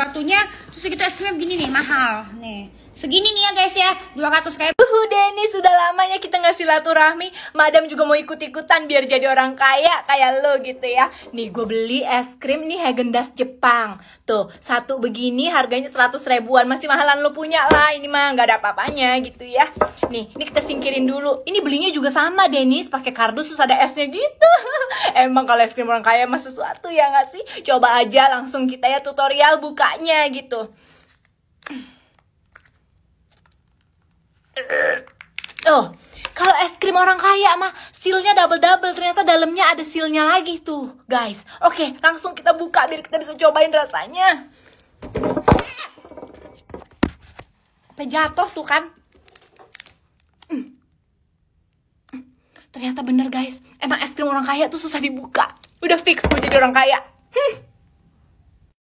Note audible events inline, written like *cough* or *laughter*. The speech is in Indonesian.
batunya terus segitu es krimnya begini nih mahal nih segini nih ya guys ya 200 kayak uh Denny sudah lamanya kita nggak silaturahmi Madam juga mau ikut-ikutan biar jadi orang kaya kayak lo gitu ya Nih gue beli es krim nih häagen das Jepang Tuh satu begini harganya 100 ribuan masih mahalan lo punya lah ini mah nggak ada apa-apanya gitu ya Nih, ini kita singkirin dulu. Ini belinya juga sama, Denis. Pakai kardus terus ada esnya gitu. *laughs* Emang kalau es krim orang kaya mas sesuatu ya nggak sih? Coba aja langsung kita ya tutorial bukanya gitu. Oh, kalau es krim orang kaya mah sealnya double double ternyata dalamnya ada sealnya lagi tuh guys oke langsung kita buka biar kita bisa cobain rasanya jatuh tuh kan Ternyata bener guys, emang es krim orang kaya tuh susah dibuka. Udah fix gue jadi orang kaya. Hmm.